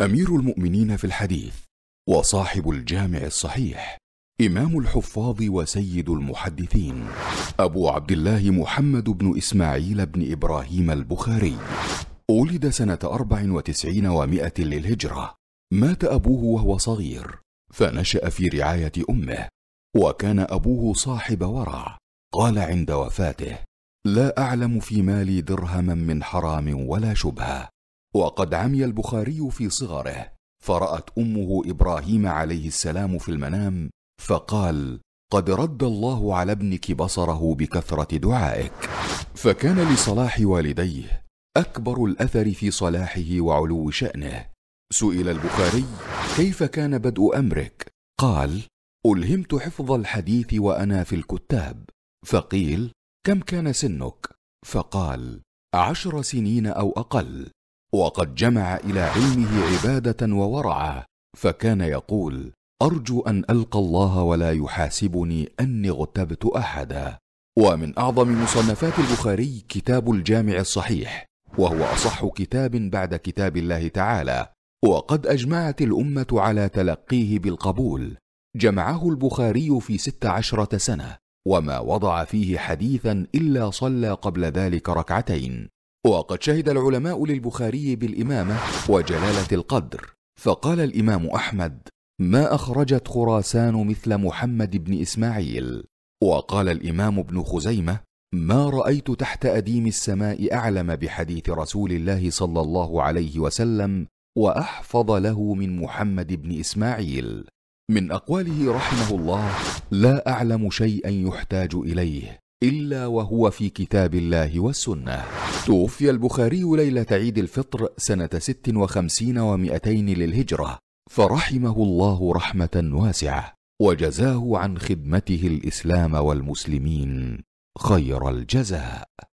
امير المؤمنين في الحديث وصاحب الجامع الصحيح امام الحفاظ وسيد المحدثين ابو عبد الله محمد بن اسماعيل بن ابراهيم البخاري ولد سنه اربع وتسعين ومائه للهجره مات ابوه وهو صغير فنشا في رعايه امه وكان ابوه صاحب ورع قال عند وفاته لا اعلم في مالي درهما من حرام ولا شبهه وقد عمي البخاري في صغره فرات امه ابراهيم عليه السلام في المنام فقال قد رد الله على ابنك بصره بكثره دعائك فكان لصلاح والديه اكبر الاثر في صلاحه وعلو شانه سئل البخاري كيف كان بدء امرك قال الهمت حفظ الحديث وانا في الكتاب فقيل كم كان سنك فقال عشر سنين او اقل وقد جمع الى علمه عباده وورعا فكان يقول ارجو ان القى الله ولا يحاسبني اني اغتبت احدا ومن اعظم مصنفات البخاري كتاب الجامع الصحيح وهو اصح كتاب بعد كتاب الله تعالى وقد اجمعت الامه على تلقيه بالقبول جمعه البخاري في ست عشره سنه وما وضع فيه حديثا الا صلى قبل ذلك ركعتين وقد شهد العلماء للبخاري بالإمامة وجلالة القدر فقال الإمام أحمد ما أخرجت خراسان مثل محمد بن إسماعيل وقال الإمام ابن خزيمة ما رأيت تحت أديم السماء أعلم بحديث رسول الله صلى الله عليه وسلم وأحفظ له من محمد بن إسماعيل من أقواله رحمه الله لا أعلم شيئا يحتاج إليه الا وهو في كتاب الله والسنه توفي البخاري ليله عيد الفطر سنه ست وخمسين ومائتين للهجره فرحمه الله رحمه واسعه وجزاه عن خدمته الاسلام والمسلمين خير الجزاء